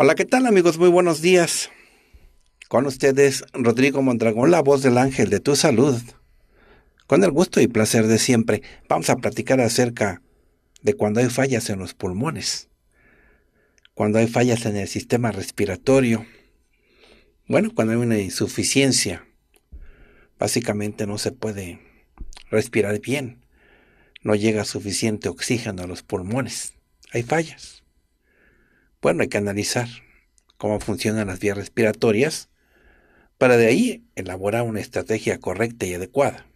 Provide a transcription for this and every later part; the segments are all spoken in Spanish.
Hola, ¿qué tal amigos? Muy buenos días. Con ustedes, Rodrigo Mondragón, la voz del ángel de tu salud. Con el gusto y placer de siempre, vamos a platicar acerca de cuando hay fallas en los pulmones, cuando hay fallas en el sistema respiratorio, bueno, cuando hay una insuficiencia, básicamente no se puede respirar bien, no llega suficiente oxígeno a los pulmones, hay fallas. Bueno, hay que analizar cómo funcionan las vías respiratorias para de ahí elaborar una estrategia correcta y adecuada.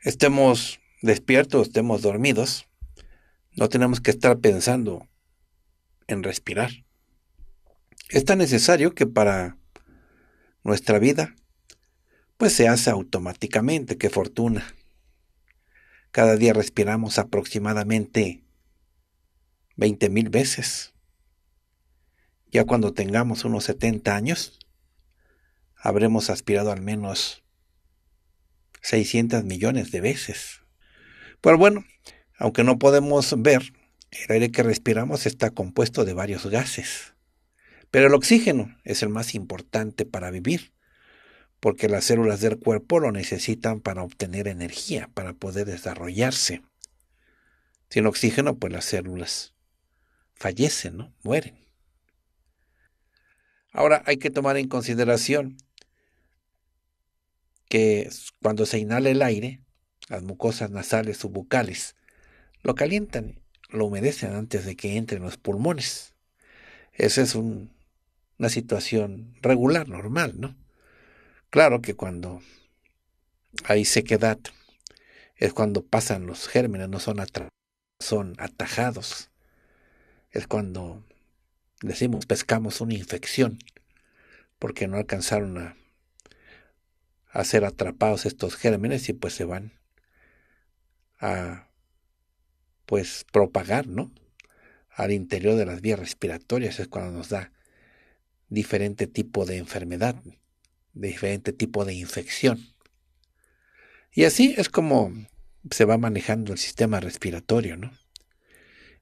Estemos despiertos, estemos dormidos, no tenemos que estar pensando en respirar. Es tan necesario que para nuestra vida, pues se hace automáticamente, qué fortuna. Cada día respiramos aproximadamente 20 mil veces. Ya cuando tengamos unos 70 años, habremos aspirado al menos 600 millones de veces. Pero bueno, aunque no podemos ver, el aire que respiramos está compuesto de varios gases. Pero el oxígeno es el más importante para vivir, porque las células del cuerpo lo necesitan para obtener energía, para poder desarrollarse. Sin oxígeno, pues las células fallecen, ¿no? Mueren. Ahora hay que tomar en consideración que cuando se inhala el aire, las mucosas nasales bucales lo calientan, lo humedecen antes de que entren los pulmones. Esa es una situación regular, normal, ¿no? Claro que cuando hay sequedad es cuando pasan los gérmenes, no son, son atajados. Es cuando decimos, pescamos una infección, porque no alcanzaron a, ser atrapados estos gérmenes y pues se van a pues propagar, ¿no? Al interior de las vías respiratorias es cuando nos da diferente tipo de enfermedad, diferente tipo de infección. Y así es como se va manejando el sistema respiratorio, ¿no?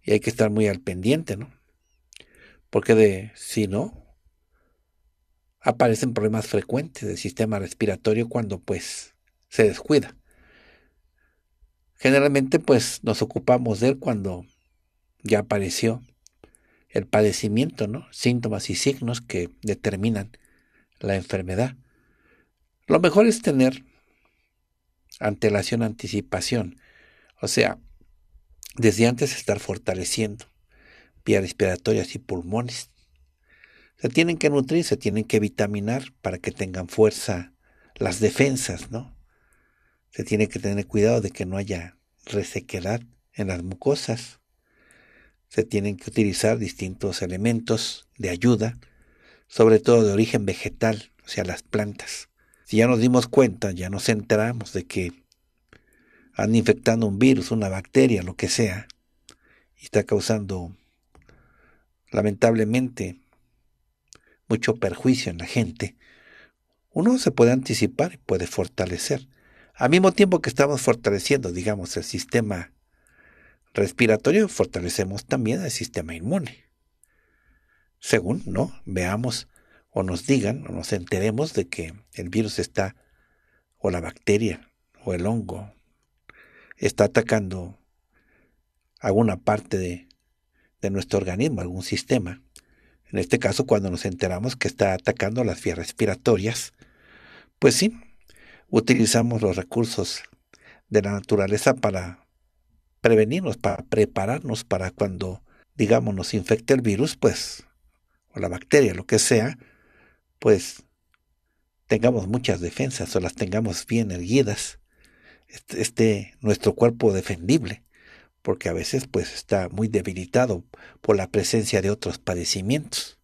Y hay que estar muy al pendiente, ¿no? porque de si no, aparecen problemas frecuentes del sistema respiratorio cuando pues se descuida. Generalmente pues nos ocupamos de él cuando ya apareció el padecimiento, ¿no? Síntomas y signos que determinan la enfermedad. Lo mejor es tener antelación, anticipación. O sea, desde antes estar fortaleciendo respiratorias y pulmones. Se tienen que nutrir, se tienen que vitaminar para que tengan fuerza las defensas, ¿no? Se tiene que tener cuidado de que no haya resequedad en las mucosas. Se tienen que utilizar distintos elementos de ayuda, sobre todo de origen vegetal, o sea, las plantas. Si ya nos dimos cuenta, ya nos enteramos de que han infectando un virus, una bacteria, lo que sea, y está causando lamentablemente, mucho perjuicio en la gente, uno se puede anticipar y puede fortalecer. Al mismo tiempo que estamos fortaleciendo, digamos, el sistema respiratorio, fortalecemos también el sistema inmune. Según, ¿no? Veamos o nos digan o nos enteremos de que el virus está, o la bacteria, o el hongo, está atacando alguna parte de de nuestro organismo, algún sistema. En este caso, cuando nos enteramos que está atacando las vías respiratorias, pues sí, utilizamos los recursos de la naturaleza para prevenirnos, para prepararnos para cuando, digamos, nos infecte el virus, pues, o la bacteria, lo que sea, pues tengamos muchas defensas o las tengamos bien erguidas, esté este, nuestro cuerpo defendible porque a veces pues está muy debilitado por la presencia de otros padecimientos.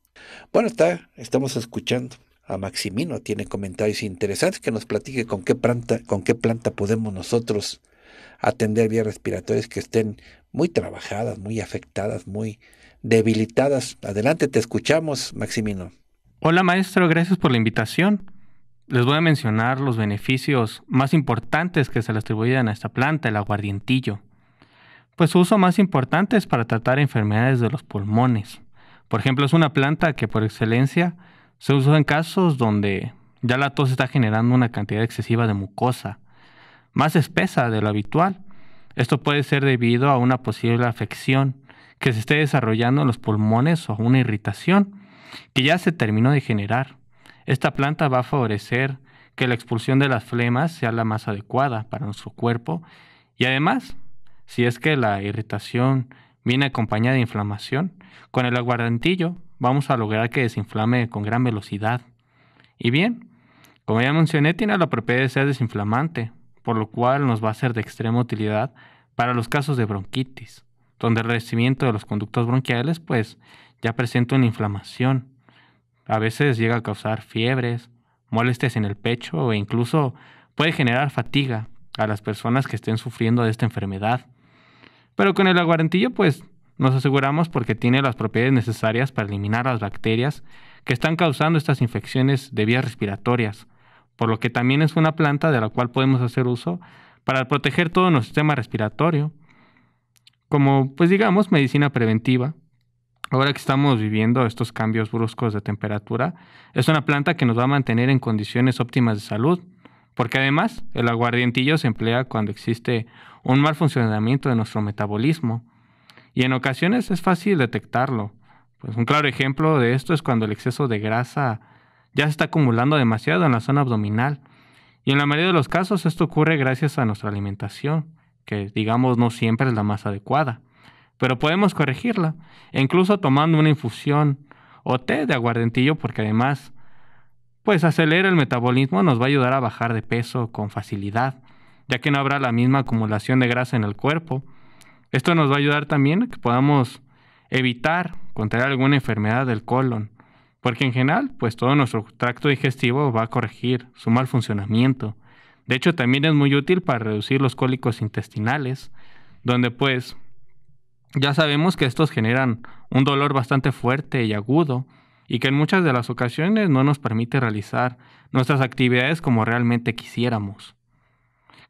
Bueno, está, estamos escuchando a Maximino, tiene comentarios interesantes que nos platique con qué planta, con qué planta podemos nosotros atender vías respiratorias que estén muy trabajadas, muy afectadas, muy debilitadas. Adelante, te escuchamos, Maximino. Hola maestro, gracias por la invitación. Les voy a mencionar los beneficios más importantes que se le atribuyen a esta planta, el aguardientillo pues su uso más importante es para tratar enfermedades de los pulmones. Por ejemplo, es una planta que por excelencia se usa en casos donde ya la tos está generando una cantidad excesiva de mucosa, más espesa de lo habitual. Esto puede ser debido a una posible afección que se esté desarrollando en los pulmones o a una irritación que ya se terminó de generar. Esta planta va a favorecer que la expulsión de las flemas sea la más adecuada para nuestro cuerpo y además si es que la irritación viene acompañada de inflamación, con el aguardantillo vamos a lograr que desinflame con gran velocidad. Y bien, como ya mencioné, tiene la propiedad de ser desinflamante, por lo cual nos va a ser de extrema utilidad para los casos de bronquitis, donde el revestimiento de los conductos bronquiales pues ya presenta una inflamación. A veces llega a causar fiebres, molestias en el pecho e incluso puede generar fatiga a las personas que estén sufriendo de esta enfermedad. Pero con el aguarentillo, pues nos aseguramos porque tiene las propiedades necesarias para eliminar las bacterias que están causando estas infecciones de vías respiratorias, por lo que también es una planta de la cual podemos hacer uso para proteger todo nuestro sistema respiratorio. Como, pues digamos, medicina preventiva, ahora que estamos viviendo estos cambios bruscos de temperatura, es una planta que nos va a mantener en condiciones óptimas de salud porque además el aguardientillo se emplea cuando existe un mal funcionamiento de nuestro metabolismo y en ocasiones es fácil detectarlo. Pues un claro ejemplo de esto es cuando el exceso de grasa ya se está acumulando demasiado en la zona abdominal y en la mayoría de los casos esto ocurre gracias a nuestra alimentación, que digamos no siempre es la más adecuada, pero podemos corregirla, e incluso tomando una infusión o té de aguardientillo porque además pues acelera el metabolismo, nos va a ayudar a bajar de peso con facilidad, ya que no habrá la misma acumulación de grasa en el cuerpo. Esto nos va a ayudar también a que podamos evitar contraer alguna enfermedad del colon, porque en general, pues todo nuestro tracto digestivo va a corregir su mal funcionamiento. De hecho, también es muy útil para reducir los cólicos intestinales, donde pues ya sabemos que estos generan un dolor bastante fuerte y agudo, y que en muchas de las ocasiones no nos permite realizar nuestras actividades como realmente quisiéramos.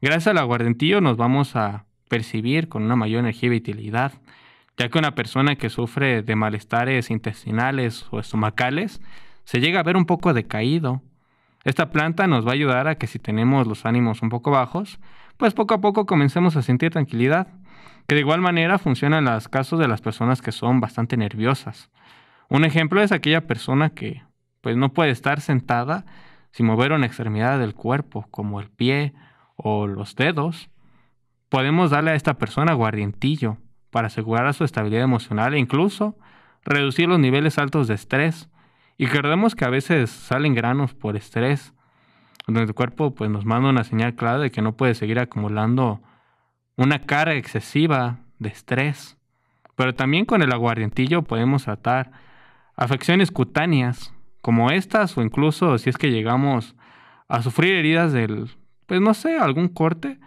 Gracias al aguardentillo nos vamos a percibir con una mayor energía y vitalidad, ya que una persona que sufre de malestares intestinales o estomacales se llega a ver un poco decaído. Esta planta nos va a ayudar a que si tenemos los ánimos un poco bajos, pues poco a poco comencemos a sentir tranquilidad, que de igual manera funciona en los casos de las personas que son bastante nerviosas. Un ejemplo es aquella persona que pues no puede estar sentada sin mover una extremidad del cuerpo, como el pie o los dedos. Podemos darle a esta persona aguardientillo para asegurar su estabilidad emocional e incluso reducir los niveles altos de estrés. Y recordemos que a veces salen granos por estrés, donde el cuerpo pues, nos manda una señal clara de que no puede seguir acumulando una cara excesiva de estrés. Pero también con el aguardientillo podemos tratar afecciones cutáneas como estas o incluso si es que llegamos a sufrir heridas del, pues no sé, algún corte,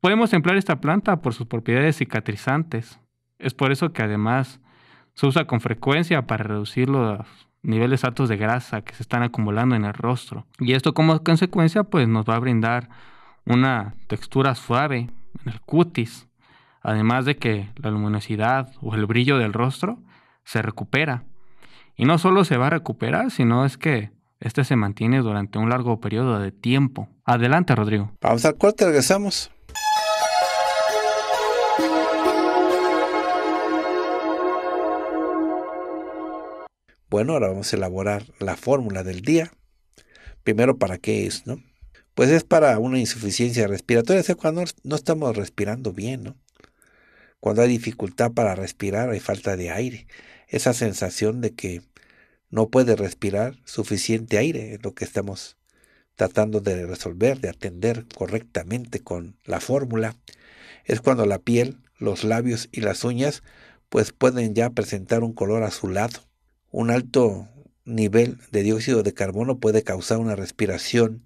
podemos emplear esta planta por sus propiedades cicatrizantes. Es por eso que además se usa con frecuencia para reducir los niveles altos de grasa que se están acumulando en el rostro. Y esto como consecuencia pues nos va a brindar una textura suave en el cutis, además de que la luminosidad o el brillo del rostro se recupera. Y no solo se va a recuperar, sino es que este se mantiene durante un largo periodo de tiempo. Adelante, Rodrigo. Vamos al corte, regresamos. Bueno, ahora vamos a elaborar la fórmula del día. Primero, ¿para qué es? No? Pues es para una insuficiencia respiratoria, es cuando no estamos respirando bien, ¿no? Cuando hay dificultad para respirar, hay falta de aire. Esa sensación de que no puede respirar suficiente aire, lo que estamos tratando de resolver, de atender correctamente con la fórmula, es cuando la piel, los labios y las uñas pues pueden ya presentar un color azulado. Un alto nivel de dióxido de carbono puede causar una respiración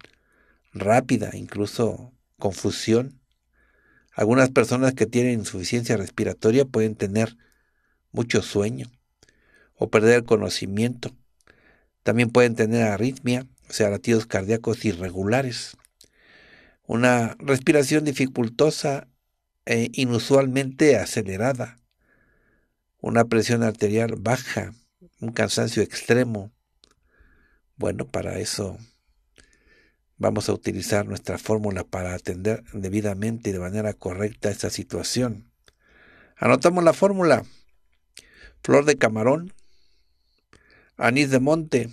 rápida, incluso confusión. Algunas personas que tienen insuficiencia respiratoria pueden tener mucho sueño o perder el conocimiento. También pueden tener arritmia, o sea, latidos cardíacos irregulares. Una respiración dificultosa e inusualmente acelerada. Una presión arterial baja, un cansancio extremo. Bueno, para eso vamos a utilizar nuestra fórmula para atender debidamente y de manera correcta esta situación. Anotamos la fórmula. Flor de camarón, anís de monte,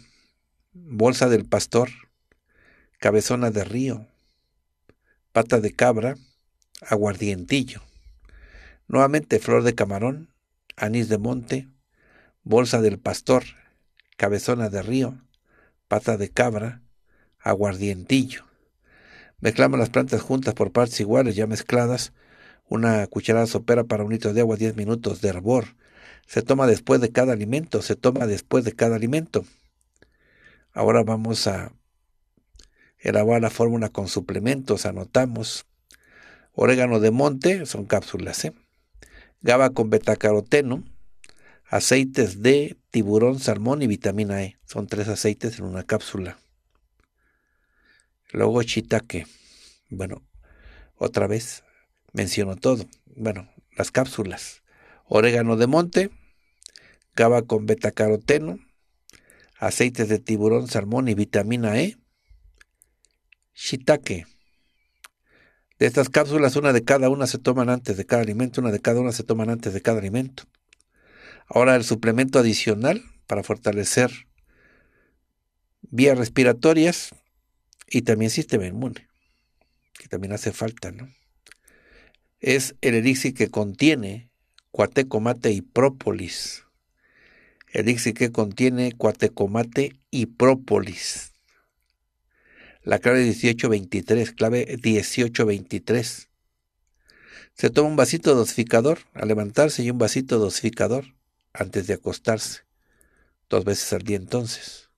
bolsa del pastor, cabezona de río, pata de cabra, aguardientillo, nuevamente flor de camarón, anís de monte, bolsa del pastor, cabezona de río, pata de cabra, aguardientillo. Mezclamos las plantas juntas por partes iguales, ya mezcladas, una cucharada sopera para un litro de agua, 10 minutos de hervor, se toma después de cada alimento, se toma después de cada alimento. Ahora vamos a elaborar la fórmula con suplementos, anotamos. Orégano de monte, son cápsulas, ¿eh? GABA con betacaroteno, aceites de tiburón, salmón y vitamina E. Son tres aceites en una cápsula. Luego chitaque. Bueno, otra vez menciono todo. Bueno, las cápsulas orégano de monte, gaba con betacaroteno, aceites de tiburón, salmón y vitamina E, shiitake. De estas cápsulas, una de cada una se toman antes de cada alimento, una de cada una se toman antes de cada alimento. Ahora el suplemento adicional para fortalecer vías respiratorias y también sistema inmune, que también hace falta, ¿no? Es el elixir que contiene cuatecomate y própolis. Elixir que contiene cuatecomate y própolis. La clave 1823, clave 1823. Se toma un vasito dosificador al levantarse y un vasito dosificador antes de acostarse. Dos veces al día entonces.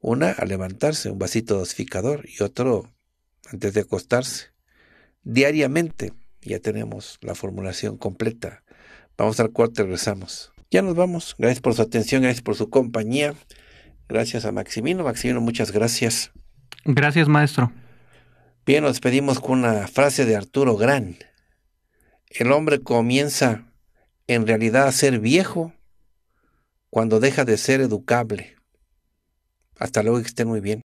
Una al levantarse, un vasito dosificador y otro antes de acostarse. Diariamente ya tenemos la formulación completa Vamos al y regresamos. Ya nos vamos. Gracias por su atención, gracias por su compañía. Gracias a Maximino. Maximino, muchas gracias. Gracias, maestro. Bien, nos despedimos con una frase de Arturo Gran. El hombre comienza en realidad a ser viejo cuando deja de ser educable. Hasta luego, que estén muy bien.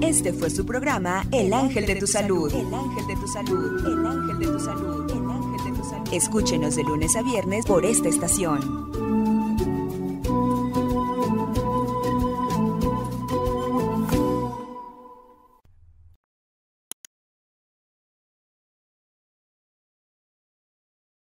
Este fue su programa El Ángel de tu Salud. El Ángel de tu Salud. El Ángel de Escúchenos de lunes a viernes por esta estación.